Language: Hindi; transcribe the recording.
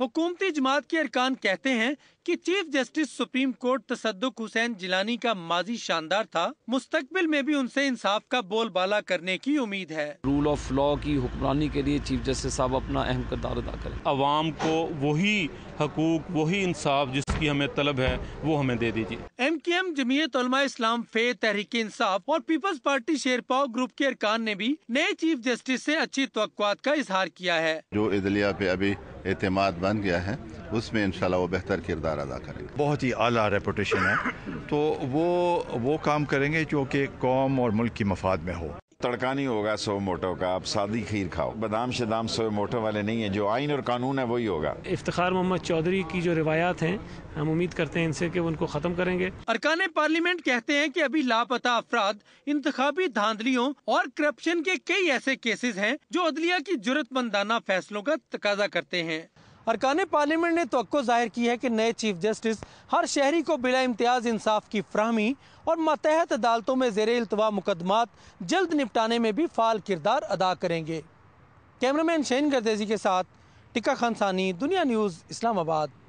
हुकूमती जमात के अरकान कहते हैं कि chief justice supreme court Tassaduq Hussain Jillani का माजी शानदार था मुस्तकबिल में भी उनसे इंसाफ का बोलबाला करने की उम्मीद है रूल ऑफ लॉ की हुक्मरानी के लिए चीफ जस्टिस साहब अपना अहम किरदार अदा करें आवाम को वही हकूक वही इंसाफ जिसकी हमें तलब है वो हमें दे दीजिए एम के एम जमीयत इस्लाम फे तहरीक इंसाफ और पीपल्स पार्टी शेरपाव ग्रुप के अरकान ने भी नए चीफ जस्टिस ऐसी अच्छी तो का इजहार किया है जो इजलिया पे अभी एतम बन गया है उसमें इन वो बेहतर किरदार किरदार अदा करेंगे बहुत ही अला रेपोटेशन है तो वो वो काम करेंगे जो कि कौम और मुल्क की मफाद में हो तड़का नहीं होगा सो मोटो का आप सादी खीर खाओ बादाम शदाम सोए मोटो वाले नहीं है जो आइन और कानून है वही होगा इफ्तार मोहम्मद चौधरी की जो रिवायात हैं हम उम्मीद करते हैं इनसे कि उनको ख़त्म करेंगे अरकान पार्लियामेंट कहते हैं कि अभी लापता अफराद इंतबी धांधलियों और करप्शन के कई ऐसे केसेज हैं जो अदलिया की जरूरतमंदाना फैसलों का तकाजा करते हैं अरकान पार्लियामेंट ने तो जाहिर की है कि नए चीफ जस्टिस हर शहरी को बिला इम्तियाज इंसाफ की फ्राहमी और मतहत अदालतों में जेर अल्तवा मुकदमात जल्द निपटाने में भी फाल किरदार अदा करेंगे कैमरामैन शैन गर्देजी के साथ टिका खानसानी दुनिया न्यूज़ इस्लामाबाद